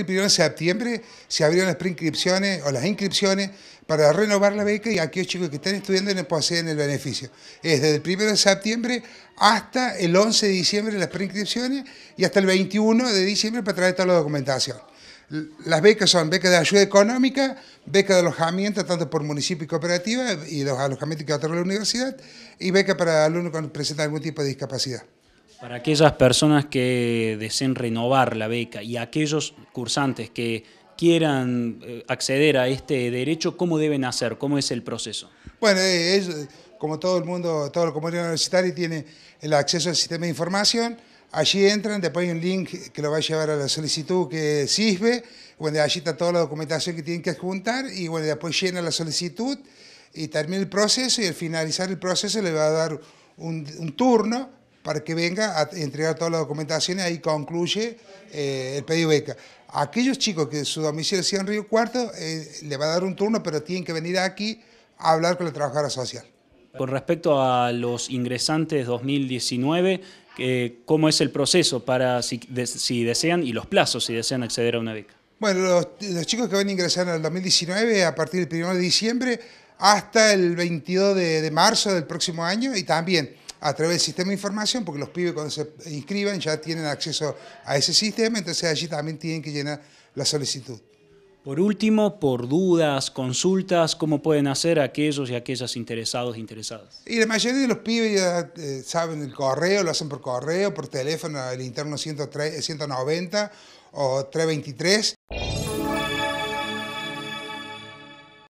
El 1 de septiembre se abrieron las preinscripciones o las inscripciones para renovar la beca y aquellos chicos que están estudiando no poseen el beneficio. Es desde el 1 de septiembre hasta el 11 de diciembre las preinscripciones y hasta el 21 de diciembre para traer toda la documentación. Las becas son becas de ayuda económica, becas de alojamiento, tanto por municipio y cooperativa, y los alojamientos que otorga la universidad, y becas para alumnos que presentan algún tipo de discapacidad. Para aquellas personas que deseen renovar la beca y aquellos cursantes que quieran eh, acceder a este derecho, ¿cómo deben hacer? ¿Cómo es el proceso? Bueno, eh, es, eh, como todo el mundo, todo el comunidad universitario tiene el acceso al sistema de información, allí entran, después hay un link que lo va a llevar a la solicitud que sirve, bueno, allí está toda la documentación que tienen que adjuntar y bueno, después llena la solicitud y termina el proceso y al finalizar el proceso le va a dar un, un turno para que venga a entregar todas las documentaciones, ahí concluye eh, el pedido de beca. Aquellos chicos que su domicilio sea en Río Cuarto, eh, le va a dar un turno, pero tienen que venir aquí a hablar con la trabajadora social. Con respecto a los ingresantes 2019, eh, ¿cómo es el proceso para si, desean y los plazos si desean acceder a una beca? Bueno, los, chicos que van a ingresar en el 2019 a partir del 1 de diciembre hasta el 22 de, de marzo del próximo año y también a través del sistema de información, porque los pibes cuando se inscriban ya tienen acceso a ese sistema, entonces allí también tienen que llenar la solicitud. Por último, por dudas, consultas, ¿cómo pueden hacer aquellos y aquellas interesados e interesadas? Y la mayoría de los pibes ya eh, saben el correo, lo hacen por correo, por teléfono, el interno 103, 190 o 323.